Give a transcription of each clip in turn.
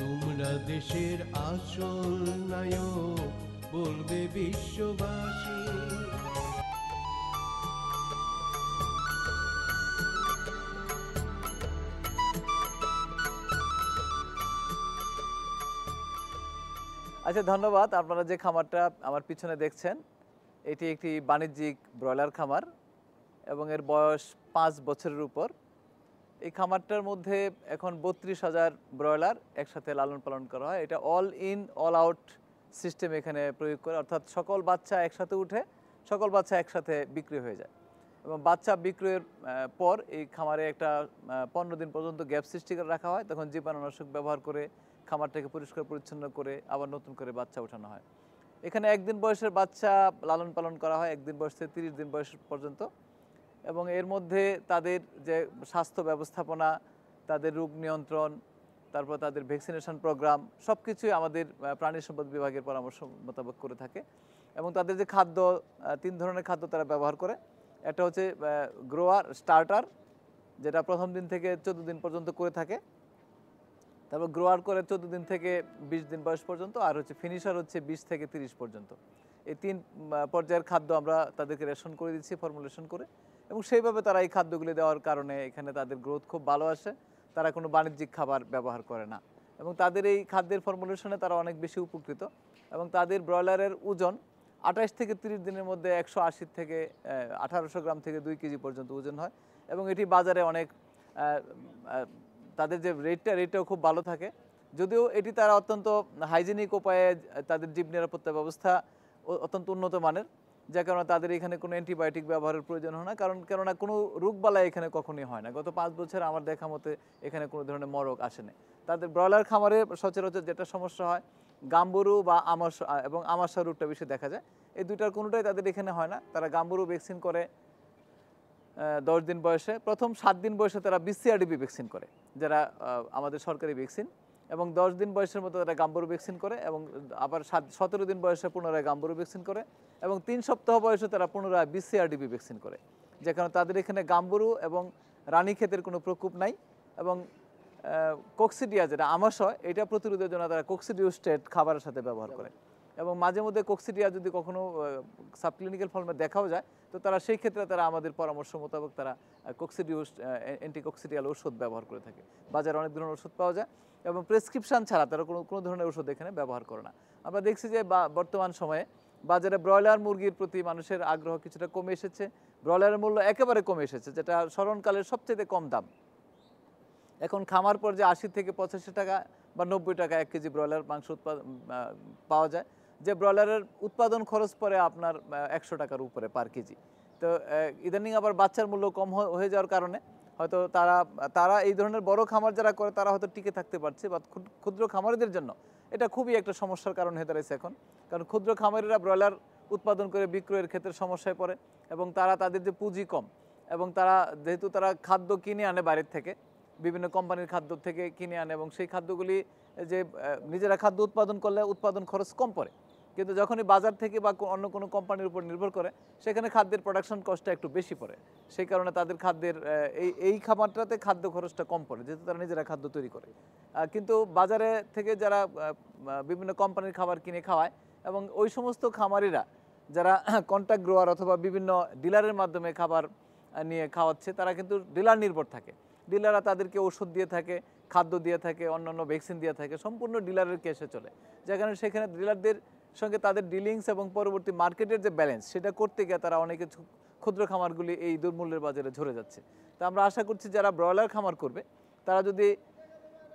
তোমরা দেশের আসল নায়ক বলবে বিশ্ববাসী আচ্ছা ধন্যবাদ আপনারা যে খামারটা আমার পিছনে দেখছেন এটি একটি বাণিজ্যিক ব্রয়লার খামার এবং এর বয়স পাঁচ বছরের উপর এই খামারটার মধ্যে এখন বত্রিশ হাজার ব্রয়লার একসাথে লালন পালন করা হয় এটা all in all out system এখানে প্রয়োগ করে অর্থাৎ সকল বাচ্চা একসাথে উঠে সকল বাচ্চা একসাথে বিক্রি হয়ে যায় এবং বাচ্চা বিক্রয়ের পর এই খামারে একটা পনেরো দিন পর্যন্ত গ্যাপ সৃষ্টি করে রাখা হয় তখন জীবাণুনাশক ব্যবহার করে খামারটাকে পরিষ্কার পরিচ্ছন্ন করে আবার নতুন করে বাচ্চা ওঠানো হয় এখানে একদিন বয়সের বাচ্চা লালন পালন করা হয় একদিন বয়স থেকে তিরিশ দিন বয়স পর্যন্ত এবং এর মধ্যে তাদের যে স্বাস্থ্য ব্যবস্থাপনা তাদের রোগ নিয়ন্ত্রণ তারপর তাদের ভ্যাকসিনেশন প্রোগ্রাম সব কিছুই আমাদের প্রাণী সম্পদ বিভাগের পরামর্শ মোতাবেক করে থাকে এবং তাদের যে খাদ্য তিন ধরনের খাদ্য তারা ব্যবহার করে একটা হচ্ছে গ্রোয়ার স্টার্টার যেটা প্রথম দিন থেকে চোদ্দ দিন পর্যন্ত করে থাকে তারপর গ্রোয়ার করে চোদ্দ দিন থেকে বিশ দিন বয়স পর্যন্ত আর হচ্ছে ফিনিশার হচ্ছে বিশ থেকে তিরিশ পর্যন্ত এই তিন পর্যায়ের খাদ্য আমরা তাদেরকে রেশন করে দিচ্ছি ফর্মুলেশন করে এবং সেইভাবে তারা এই খাদ্যগুলি দেওয়ার কারণে এখানে তাদের গ্রোথ খুব ভালো আসে তারা কোনো বাণিজ্যিক খাবার ব্যবহার করে না এবং তাদের এই খাদ্যের ফর্মুলেশনে তারা অনেক বেশি উপকৃত এবং তাদের ব্রয়লারের ওজন আঠাশ থেকে তিরিশ দিনের মধ্যে একশো আশির থেকে আঠারোশো গ্রাম থেকে দুই কেজি পর্যন্ত ওজন হয় এবং এটি বাজারে অনেক তাদের যে রেটটা রেটটাও খুব ভালো থাকে যদিও এটি তারা অত্যন্ত হাইজেনিক উপায়ে তাদের জীব নিরাপত্তা ব্যবস্থা অত্যন্ত উন্নত মানের যে কারণে তাদের এখানে কোনো অ্যান্টিবায়োটিক ব্যবহারের প্রয়োজন হয় না কারণ কেননা কোনো রোগবালাই এখানে কখনোই হয় না গত পাঁচ বছর আমার দেখা মতে এখানে কোনো ধরনের মরক আসেনি তাদের ব্রয়লার খামারে সচরাচর যেটা সমস্যা হয় গাম্বুরু বা আমাশা এবং আমাশা রোগটা বেশি দেখা যায় এই দুইটার কোনোটাই তাদের এখানে হয় না তারা গাম্বুরু ভ্যাকসিন করে দশ দিন বয়সে প্রথম সাত দিন বয়সে তারা বিসিআরডিবি ভ্যাকসিন করে যারা আমাদের সরকারি ভ্যাকসিন এবং দশ দিন বয়সের মতো তারা গাম্বরু ভ্যাকসিন করে এবং আবার সাত সতেরো দিন বয়সে পুনরায় গাম্বরু ভ্যাকসিন করে এবং তিন সপ্তাহ বয়সে তারা পুনরায় বিসিআরডিবি ভ্যাকসিন করে যে কারণে তাদের এখানে গাম্বরু এবং রানীক্ষেতের কোনো প্রকোপ নাই এবং কোক্সিডিয়া যেটা আমাশয় এটা প্রতিরোধের জন্য তারা স্টেট খাবারের সাথে ব্যবহার করে এবং মাঝে মধ্যে কোক্সিডিয়া যদি কখনো সাবক্লিনিক্যাল ফর্মে দেখাও যায় তো তারা সেই ক্ষেত্রে তারা আমাদের পরামর্শ মোতাবেক তারা অ্যান্টি অ্যান্টিকক্সিডিয়াল ওষুধ ব্যবহার করে থাকে বাজারে অনেক ধরনের ওষুধ পাওয়া যায় এবং প্রেসক্রিপশান ছাড়া তারা কোনো কোনো ধরনের ওষুধ এখানে ব্যবহার করে না আমরা দেখছি যে বর্তমান সময়ে বাজারে ব্রয়লার মুরগির প্রতি মানুষের আগ্রহ কিছুটা কমে এসেছে ব্রয়লারের মূল্য একেবারে কমে এসেছে যেটা স্মরণকালের সবচেয়ে কম দাম এখন খামার পর যে আশি থেকে পঁচাশি টাকা বা নব্বই টাকা এক কেজি ব্রয়লার মাংস উৎপাদন পাওয়া যায় যে ব্রয়লারের উৎপাদন খরচ পড়ে আপনার একশো টাকার উপরে পার কেজি তো ইদানিং আবার বাচ্চার মূল্য কম হয়ে যাওয়ার কারণে হয়তো তারা তারা এই ধরনের বড় খামার যারা করে তারা হয়তো টিকে থাকতে পারছে বা ক্ষুদ্র খামারিদের জন্য এটা খুবই একটা সমস্যার কারণ হয়ে দাঁড়িয়েছে এখন কারণ ক্ষুদ্র খামারিরা ব্রয়লার উৎপাদন করে বিক্রয়ের ক্ষেত্রে সমস্যায় পড়ে এবং তারা তাদের যে পুঁজি কম এবং তারা যেহেতু তারা খাদ্য কিনে আনে বাইরের থেকে বিভিন্ন কোম্পানির খাদ্য থেকে কিনে আনে এবং সেই খাদ্যগুলি যে নিজেরা খাদ্য উৎপাদন করলে উৎপাদন খরচ কম পড়ে কিন্তু যখনই বাজার থেকে বা অন্য কোনো কোম্পানির উপর নির্ভর করে সেখানে খাদ্যের প্রোডাকশন কস্টটা একটু বেশি পড়ে সেই কারণে তাদের খাদ্যের এই এই খামারটাতে খাদ্য খরচটা কম পড়ে যেহেতু তারা নিজেরা খাদ্য তৈরি করে কিন্তু বাজারে থেকে যারা বিভিন্ন কোম্পানির খাবার কিনে খাওয়ায় এবং ওই সমস্ত খামারিরা যারা কন্ট্যাক্ট গ্রোয়ার অথবা বিভিন্ন ডিলারের মাধ্যমে খাবার নিয়ে খাওয়াচ্ছে তারা কিন্তু ডিলার নির্ভর থাকে ডিলাররা তাদেরকে ওষুধ দিয়ে থাকে খাদ্য দিয়ে থাকে অন্যান্য ভ্যাকসিন দিয়ে থাকে সম্পূর্ণ ডিলারের কেসে চলে যেখানে সেখানে ডিলারদের সঙ্গে তাদের ডিলিংস এবং পরবর্তী মার্কেটের যে ব্যালেন্স সেটা করতে গিয়ে তারা অনেকে ক্ষুদ্র খামারগুলি এই দুর্মূল্যের বাজারে ঝরে যাচ্ছে তা আমরা আশা করছি যারা ব্রয়লার খামার করবে তারা যদি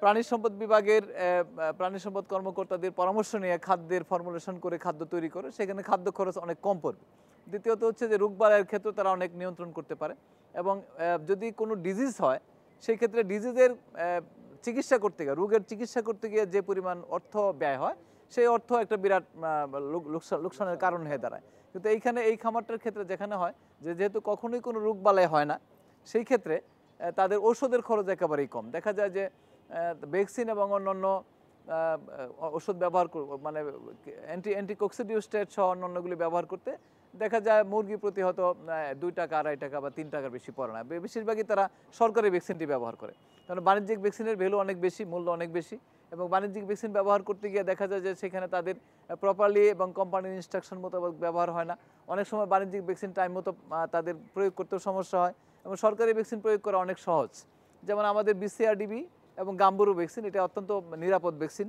প্রাণী সম্পদ বিভাগের প্রাণী সম্পদ কর্মকর্তাদের পরামর্শ নিয়ে খাদ্যের ফর্মুলেশন করে খাদ্য তৈরি করে সেখানে খাদ্য খরচ অনেক কম পড়বে দ্বিতীয়ত হচ্ছে যে বাড়ার ক্ষেত্রে তারা অনেক নিয়ন্ত্রণ করতে পারে এবং যদি কোনো ডিজিজ হয় সেই ক্ষেত্রে ডিজিজের চিকিৎসা করতে গিয়ে রোগের চিকিৎসা করতে গিয়ে যে পরিমাণ অর্থ ব্যয় হয় সেই অর্থ একটা বিরাট লোকসানের কারণ হয়ে দাঁড়ায় কিন্তু এইখানে এই খামারটার ক্ষেত্রে যেখানে হয় যে যেহেতু কখনোই কোনো রোগ বালাই হয় না সেই ক্ষেত্রে তাদের ওষুধের খরচ একেবারেই কম দেখা যায় যে ভ্যাকসিন এবং অন্যান্য ওষুধ ব্যবহার মানে অ্যান্টি স্টেট সহ অন্যান্যগুলি ব্যবহার করতে দেখা যায় মুরগি প্রতি হয়তো দুই টাকা আড়াই টাকা বা তিন টাকার বেশি পড়ে না বেশিরভাগই তারা সরকারি ভ্যাকসিনটি ব্যবহার করে কারণ বাণিজ্যিক ভ্যাকসিনের ভ্যালু অনেক বেশি মূল্য অনেক বেশি এবং বাণিজ্যিক ভ্যাকসিন ব্যবহার করতে গিয়ে দেখা যায় যে সেখানে তাদের প্রপারলি এবং কোম্পানির ইনস্ট্রাকশন মোতাবেক ব্যবহার হয় না অনেক সময় বাণিজ্যিক ভ্যাকসিন টাইম মতো তাদের প্রয়োগ করতেও সমস্যা হয় এবং সরকারি ভ্যাকসিন প্রয়োগ করা অনেক সহজ যেমন আমাদের বিসিআরডিবি এবং গাম্বুরু ভ্যাকসিন এটা অত্যন্ত নিরাপদ ভ্যাকসিন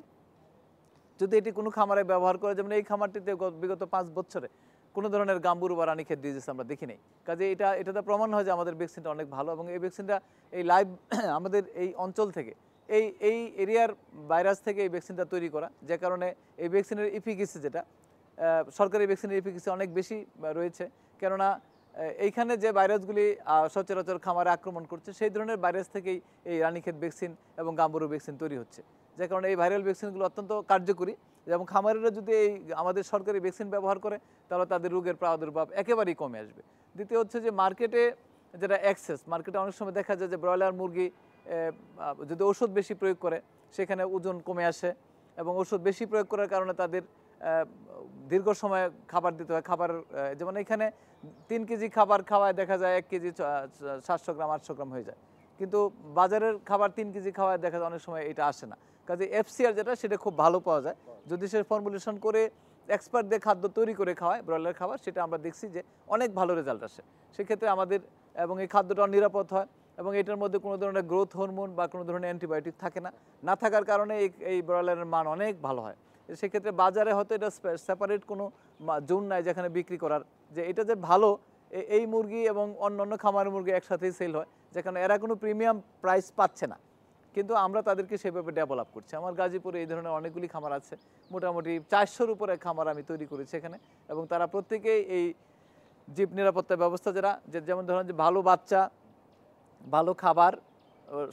যদি এটি কোনো খামারে ব্যবহার করে যেমন এই খামারটিতে বিগত পাঁচ বছরে কোনো ধরনের গাম্বুরু বা রানীক্ষেত ডিজিজ আমরা দেখি নেই কাজে এটা এটাতে প্রমাণ হয় যে আমাদের ভ্যাকসিনটা অনেক ভালো এবং এই ভ্যাকসিনটা এই লাইভ আমাদের এই অঞ্চল থেকে এই এই এরিয়ার ভাইরাস থেকে এই ভ্যাকসিনটা তৈরি করা যে কারণে এই ভ্যাকসিনের ইফিকেসি যেটা সরকারি ভ্যাকসিনের ইফিকেসি অনেক বেশি রয়েছে কেননা এইখানে যে ভাইরাসগুলি সচরাচর খামারে আক্রমণ করছে সেই ধরনের ভাইরাস থেকেই এই রানীক্ষেত ভ্যাকসিন এবং গাম্বুরু ভ্যাকসিন তৈরি হচ্ছে যে কারণে এই ভাইরাল ভ্যাকসিনগুলো অত্যন্ত কার্যকরী এবং খামারেরা যদি এই আমাদের সরকারি ভ্যাকসিন ব্যবহার করে তাহলে তাদের রোগের প্রাদুর্ভাব একেবারেই কমে আসবে দ্বিতীয় হচ্ছে যে মার্কেটে যেটা অ্যাক্সেস মার্কেটে অনেক সময় দেখা যায় যে ব্রয়লার মুরগি যদি ওষুধ বেশি প্রয়োগ করে সেখানে ওজন কমে আসে এবং ওষুধ বেশি প্রয়োগ করার কারণে তাদের দীর্ঘ সময় খাবার দিতে হয় খাবার যেমন এখানে তিন কেজি খাবার খাওয়ায় দেখা যায় এক কেজি সাতশো গ্রাম আটশো গ্রাম হয়ে যায় কিন্তু বাজারের খাবার তিন কেজি খাওয়ায় দেখা যায় অনেক সময় এটা আসে না কাজে এফসিআর যেটা সেটা খুব ভালো পাওয়া যায় যদি সে ফর্মুলেশন করে এক্সপার্টদের খাদ্য তৈরি করে খাওয়ায় ব্রয়লার খাবার সেটা আমরা দেখছি যে অনেক ভালো রেজাল্ট আসে সেক্ষেত্রে আমাদের এবং এই খাদ্যটা নিরাপদ হয় এবং এটার মধ্যে কোনো ধরনের গ্রোথ হরমোন বা কোনো ধরনের অ্যান্টিবায়োটিক থাকে না না থাকার কারণে এই ব্রয়লারের মান অনেক ভালো হয় সেক্ষেত্রে বাজারে হয়তো এটা সেপারেট কোনো জোন নাই যেখানে বিক্রি করার যে এটা যে ভালো এই মুরগি এবং অন্য অন্য খামারের মুরগি একসাথেই সেল হয় যেখানে এরা কোনো প্রিমিয়াম প্রাইস পাচ্ছে না কিন্তু আমরা তাদেরকে সেভাবে ডেভেলপ করছি আমার গাজীপুরে এই ধরনের অনেকগুলি খামার আছে মোটামুটি চারশোর উপরে খামার আমি তৈরি করেছি এখানে এবং তারা প্রত্যেকেই এই জীব নিরাপত্তা ব্যবস্থা যারা যে যেমন ধরেন যে ভালো বাচ্চা ভালো খাবার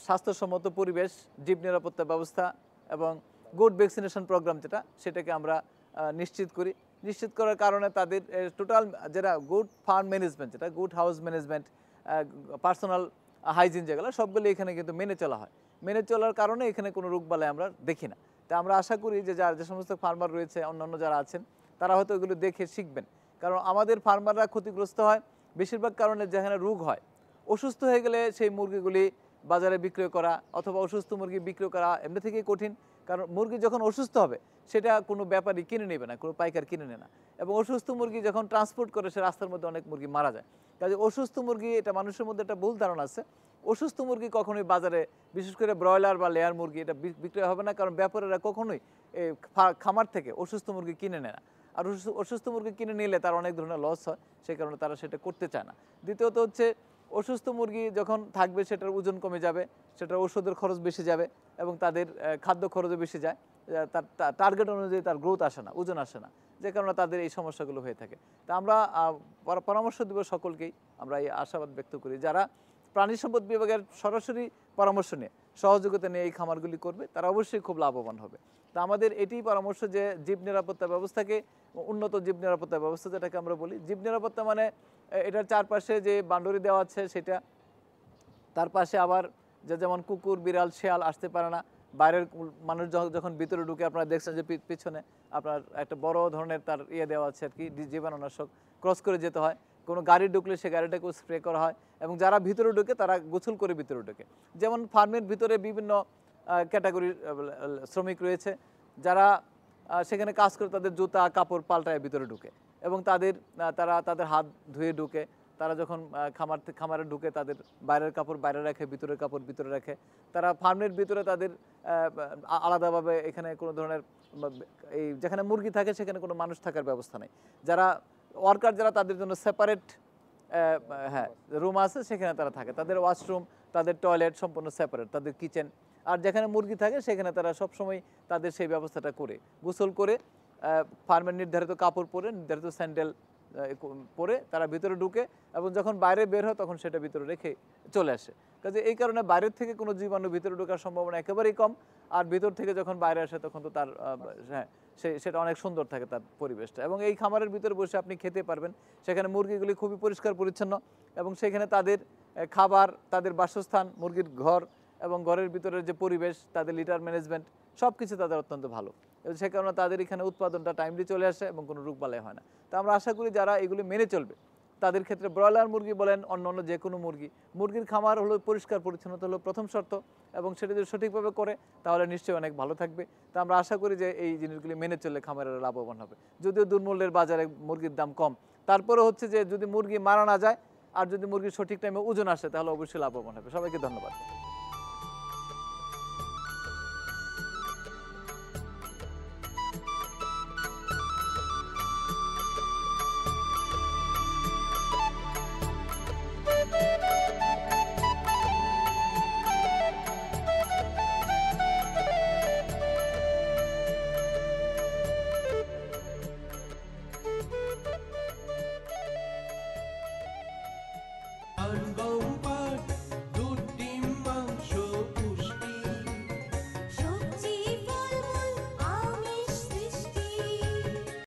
স্বাস্থ্যসম্মত পরিবেশ জীব নিরাপত্তা ব্যবস্থা এবং গুড ভ্যাকসিনেশন প্রোগ্রাম যেটা সেটাকে আমরা নিশ্চিত করি নিশ্চিত করার কারণে তাদের টোটাল যেটা গুড ফার্ম ম্যানেজমেন্ট যেটা good house management personal hygiene যেগুলো সবগুলি এখানে কিন্তু মেনে চলা হয় মেনে চলার কারণে এখানে কোনো বালাই আমরা দেখি না তা আমরা আশা করি যে যার যে সমস্ত ফার্মার রয়েছে অন্যান্য যারা আছেন তারা হয়তো ওইগুলো দেখে শিখবেন কারণ আমাদের ফার্মাররা ক্ষতিগ্রস্ত হয় বেশিরভাগ কারণে যেখানে রোগ হয় অসুস্থ হয়ে গেলে সেই মুরগিগুলি বাজারে বিক্রয় করা অথবা অসুস্থ মুরগি বিক্রয় করা এমনি থেকেই কঠিন কারণ মুরগি যখন অসুস্থ হবে সেটা কোনো ব্যাপারই কিনে নেবে না কোনো পাইকার কিনে নেয় না এবং অসুস্থ মুরগি যখন ট্রান্সপোর্ট করে সে রাস্তার মধ্যে অনেক মুরগি মারা যায় কাজে অসুস্থ মুরগি এটা মানুষের মধ্যে একটা ভুল ধারণা আছে অসুস্থ মুরগি কখনোই বাজারে বিশেষ করে ব্রয়লার বা লেয়ার মুরগি এটা বিক্রয় হবে না কারণ ব্যাপারীরা কখনোই খামার থেকে অসুস্থ মুরগি কিনে নেয় না আর অসুস্থ মুরগি কিনে নিলে তার অনেক ধরনের লস হয় সেই কারণে তারা সেটা করতে চায় না দ্বিতীয়ত হচ্ছে অসুস্থ মুরগি যখন থাকবে সেটার ওজন কমে যাবে সেটার ওষুধের খরচ বেশি যাবে এবং তাদের খাদ্য খরচও বেশি যায় তার টার্গেট অনুযায়ী তার গ্রোথ আসে না ওজন আসে না যে কারণে তাদের এই সমস্যাগুলো হয়ে থাকে তা আমরা পরামর্শ দেব সকলকেই আমরা এই আশাবাদ ব্যক্ত করি যারা প্রাণী সম্পদ বিভাগের সরাসরি পরামর্শ নিয়ে সহযোগিতা নিয়ে এই খামারগুলি করবে তারা অবশ্যই খুব লাভবান হবে তা আমাদের এটি পরামর্শ যে জীব নিরাপত্তা ব্যবস্থাকে উন্নত জীব নিরাপত্তা ব্যবস্থা যেটাকে আমরা বলি জীব নিরাপত্তা মানে এটার চারপাশে যে বান্ডরি দেওয়া আছে সেটা তার পাশে আবার যে যেমন কুকুর বিড়াল শেয়াল আসতে পারে না বাইরের মানুষ যখন ভিতরে ঢুকে আপনারা দেখছেন যে পিছনে আপনার একটা বড় ধরনের তার ইয়ে দেওয়া আছে আর কি জীবাণুনাশক ক্রস করে যেতে হয় কোনো গাড়ি ঢুকলে সে গাড়িটাকেও স্প্রে করা হয় এবং যারা ভিতরে ঢুকে তারা গোছল করে ভিতরে ঢুকে যেমন ফার্মের ভিতরে বিভিন্ন ক্যাটাগরির শ্রমিক রয়েছে যারা সেখানে কাজ করে তাদের জুতা কাপড় পাল্টায় ভিতরে ঢুকে এবং তাদের তারা তাদের হাত ধুয়ে ঢুকে তারা যখন খামার খামারে ঢুকে তাদের বাইরের কাপড় বাইরে রাখে ভিতরের কাপড় ভিতরে রাখে তারা ফার্মের ভিতরে তাদের আলাদাভাবে এখানে কোনো ধরনের এই যেখানে মুরগি থাকে সেখানে কোনো মানুষ থাকার ব্যবস্থা নেই যারা ওয়ার্কার যারা তাদের জন্য সেপারেট হ্যাঁ রুম আছে সেখানে তারা থাকে তাদের ওয়াশরুম তাদের টয়লেট সম্পূর্ণ সেপারেট তাদের কিচেন আর যেখানে মুরগি থাকে সেখানে তারা সবসময় তাদের সেই ব্যবস্থাটা করে গোসল করে ফার্মের নির্ধারিত কাপড় পরে নির্ধারিত স্যান্ডেল পরে তারা ভিতরে ঢুকে এবং যখন বাইরে বের হয় তখন সেটা ভিতরে রেখে চলে আসে কাজে এই কারণে বাইরের থেকে কোনো জীবাণু ভিতরে ঢোকার সম্ভাবনা একেবারেই কম আর ভিতর থেকে যখন বাইরে আসে তখন তো তার হ্যাঁ সে সেটা অনেক সুন্দর থাকে তার পরিবেশটা এবং এই খামারের ভিতরে বসে আপনি খেতে পারবেন সেখানে মুরগিগুলি খুবই পরিষ্কার পরিচ্ছন্ন এবং সেখানে তাদের খাবার তাদের বাসস্থান মুরগির ঘর এবং ঘরের ভিতরের যে পরিবেশ তাদের লিটার ম্যানেজমেন্ট সব কিছু তাদের অত্যন্ত ভালো সে কারণে তাদের এখানে উৎপাদনটা টাইমলি চলে আসে এবং কোনো বালাই হয় না তা আমরা আশা করি যারা এগুলি মেনে চলবে তাদের ক্ষেত্রে ব্রয়লার মুরগি বলেন অন্য অন্য যে কোনো মুরগি মুরগির খামার হলো পরিষ্কার পরিচ্ছন্নতা হলো প্রথম শর্ত এবং সেটা যদি সঠিকভাবে করে তাহলে নিশ্চয়ই অনেক ভালো থাকবে তা আমরা আশা করি যে এই জিনিসগুলি মেনে চললে খামারের লাভবান হবে যদিও দুর্মূল্যের বাজারে মুরগির দাম কম তারপরে হচ্ছে যে যদি মুরগি মারা না যায় আর যদি মুরগির সঠিক টাইমে ওজন আসে তাহলে অবশ্যই লাভবান হবে সবাইকে ধন্যবাদ